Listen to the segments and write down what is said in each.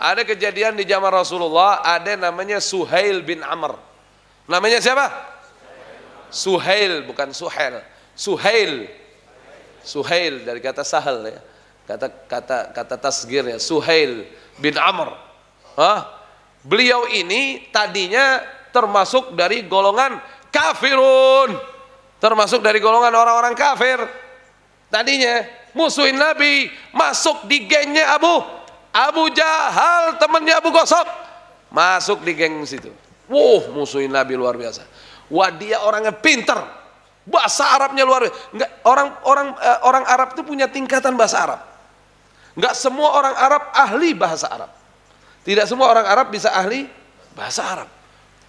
Ada kejadian di zaman Rasulullah, ada namanya Suhail bin Amr. Namanya siapa? Suhail, bukan Suhail. Suhail. Suhail dari kata sahal ya. Kata kata kata tasgir ya. Suhail bin Amr. Hah? Beliau ini tadinya termasuk dari golongan kafirun. Termasuk dari golongan orang-orang kafir. Tadinya musuhin Nabi, masuk di gengnya Abu Abu Jahal temannya Abu Gosok masuk di geng situ. Wuh musuhin Nabi luar biasa. Wah, dia orangnya pinter. Bahasa Arabnya luar biasa. Enggak, orang orang eh, orang Arab itu punya tingkatan bahasa Arab. Enggak semua orang Arab ahli bahasa Arab. Tidak semua orang Arab bisa ahli bahasa Arab.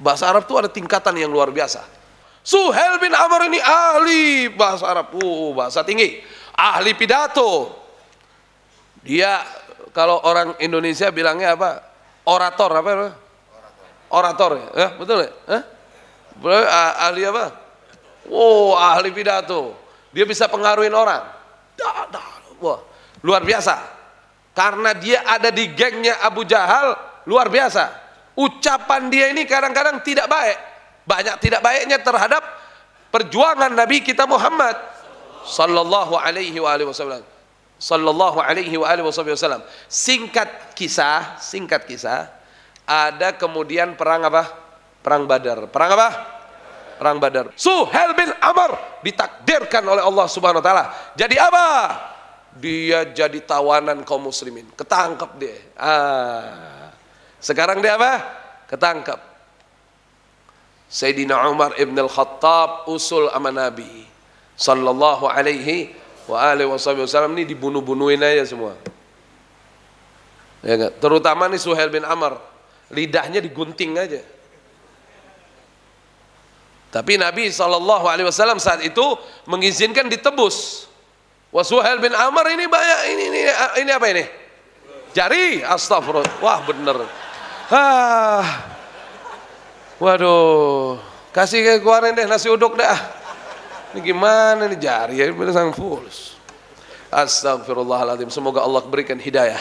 Bahasa Arab itu ada tingkatan yang luar biasa. Suhel bin Amr ini ahli bahasa Arab. Uh, bahasa tinggi. Ahli pidato. Dia kalau orang Indonesia bilangnya apa? Orator apa? Orator, orator ya? Eh, betul ya? Eh? ahli apa? Wow, ahli pidato. Dia bisa pengaruhin orang. wah, luar biasa. Karena dia ada di gengnya Abu Jahal, luar biasa. Ucapan dia ini kadang-kadang tidak baik. Banyak tidak baiknya terhadap perjuangan Nabi kita Muhammad sallallahu alaihi wasallam sallallahu alaihi wa alihi wasallam. Singkat kisah, singkat kisah, ada kemudian perang apa? Perang Badar. Perang apa? Perang Badar. Suhel bin Amr ditakdirkan oleh Allah Subhanahu wa taala. Jadi apa? Dia jadi tawanan kaum muslimin. Ketangkep dia. Ah. Sekarang dia apa? Ketangkep. Sayyidina Umar ibn al-Khattab usul sama Nabi sallallahu alaihi wa alihi wasallam ini dibunuh-bunuhin aja semua. Ya enggak? Terutama nih Suhail bin Amr, lidahnya digunting aja. Tapi Nabi saw Alaihi Wasallam saat itu mengizinkan ditebus. Wah Suhail bin Amr ini banyak ini ini ini apa ini? Jari, astagfirullah. Wah bener. Ah, waduh, kasih keluarin deh nasi uduk dah. Ini gimana nih jari ya benar sang fulus. Astagfirullahaladzim. Semoga Allah berikan hidayah.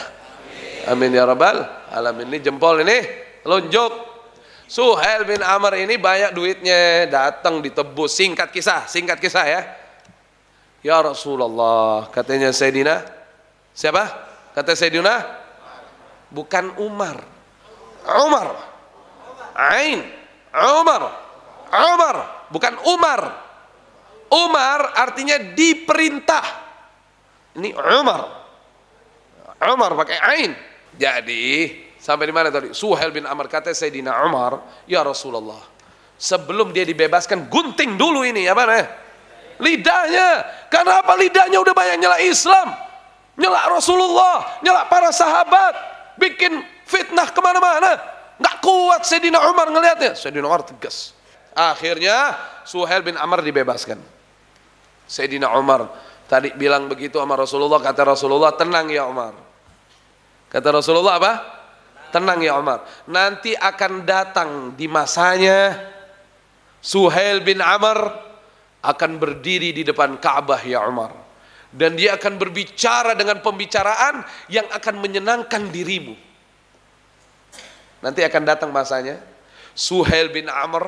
Amin ya rabbal alamin. Ini jempol ini Lonjok. Suhail bin Amr ini banyak duitnya, datang ditebus. Singkat kisah, singkat kisah ya. Ya Rasulullah, katanya Sayyidina. Siapa? Kata Sayyidina? Bukan Umar. Umar. Ain. Umar. Umar. Bukan Umar. Umar artinya diperintah. Ini Umar. Umar pakai ain. Jadi sampai di mana tadi? Suhail bin Amr kata Sayyidina Umar, "Ya Rasulullah, sebelum dia dibebaskan gunting dulu ini apa ya, nih? Ya. Lidahnya. Karena apa lidahnya udah banyak nyela Islam, nyela Rasulullah, nyela para sahabat, bikin fitnah kemana-mana. Nggak kuat Sayyidina Umar ngelihatnya. Sayyidina Umar tegas. Akhirnya Suhail bin Amr dibebaskan. Sayyidina Umar tadi bilang begitu sama Rasulullah kata Rasulullah tenang ya Umar kata Rasulullah apa tenang ya Umar nanti akan datang di masanya Suhail bin Amr akan berdiri di depan Ka'bah ya Umar dan dia akan berbicara dengan pembicaraan yang akan menyenangkan dirimu nanti akan datang masanya Suhail bin Amr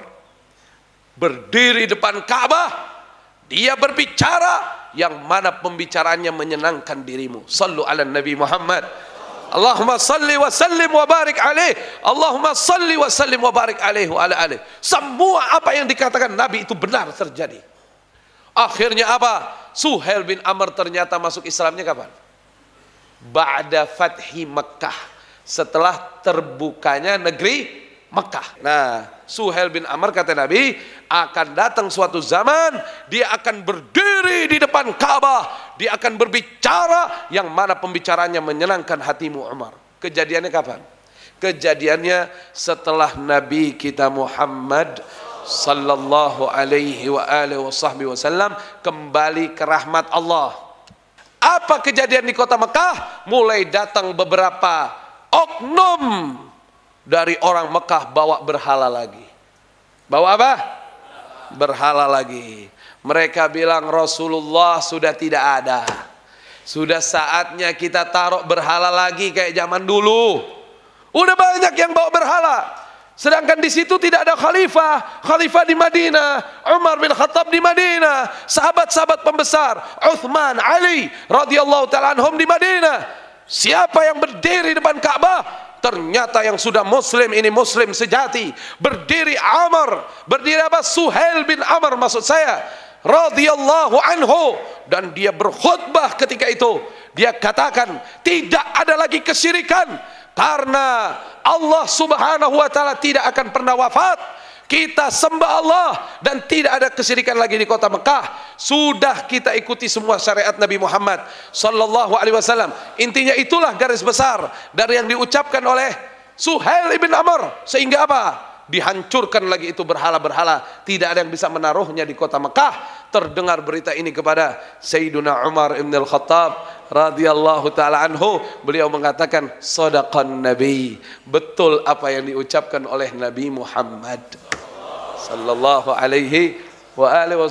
berdiri depan Ka'bah dia berbicara yang mana pembicaraannya menyenangkan dirimu. Sallu ala Nabi Muhammad. Allahumma salli wa sallim wa barik alaih. Allahumma salli wa sallim wa barik alaih wa ala alaih. Semua apa yang dikatakan Nabi itu benar terjadi. Akhirnya apa? Suhail bin Amr ternyata masuk Islamnya kapan? Ba'da fathi Mekah. Setelah terbukanya negeri Mekah. Nah, Suhail bin Amr kata Nabi, akan datang suatu zaman dia akan berdiri di depan Ka'bah, dia akan berbicara yang mana pembicaranya menyenangkan hatimu Umar. Kejadiannya kapan? Kejadiannya setelah Nabi kita Muhammad sallallahu alaihi wa alihi wasallam kembali ke rahmat Allah. Apa kejadian di kota Mekah? Mulai datang beberapa oknum dari orang Mekah bawa berhala lagi. Bawa apa? berhala lagi. Mereka bilang Rasulullah sudah tidak ada. Sudah saatnya kita taruh berhala lagi kayak zaman dulu. Udah banyak yang bawa berhala. Sedangkan di situ tidak ada khalifah. Khalifah di Madinah, Umar bin Khattab di Madinah, sahabat-sahabat pembesar, Uthman, Ali radhiyallahu taala anhum di Madinah. Siapa yang berdiri depan Ka'bah ternyata yang sudah muslim ini muslim sejati berdiri Amr berdiri apa Suhail bin Amr maksud saya radhiyallahu anhu dan dia berkhutbah ketika itu dia katakan tidak ada lagi kesyirikan karena Allah subhanahu wa ta'ala tidak akan pernah wafat Kita sembah Allah dan tidak ada kesyirikan lagi di kota Mekah. Sudah kita ikuti semua syariat Nabi Muhammad sallallahu alaihi wasallam. Intinya itulah garis besar dari yang diucapkan oleh Suhail bin Amr sehingga apa? dihancurkan lagi itu berhala-berhala. Tidak ada yang bisa menaruhnya di kota Mekah. Terdengar berita ini kepada Sayyiduna Umar ibn al-Khattab radhiyallahu taala anhu. Beliau mengatakan, "Sadaqan Nabi." Betul apa yang diucapkan oleh Nabi Muhammad sallallahu alaihi wa alihi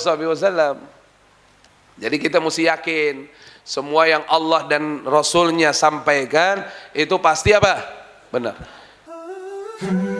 Jadi kita mesti yakin semua yang Allah dan Rasulnya sampaikan itu pasti apa? Benar.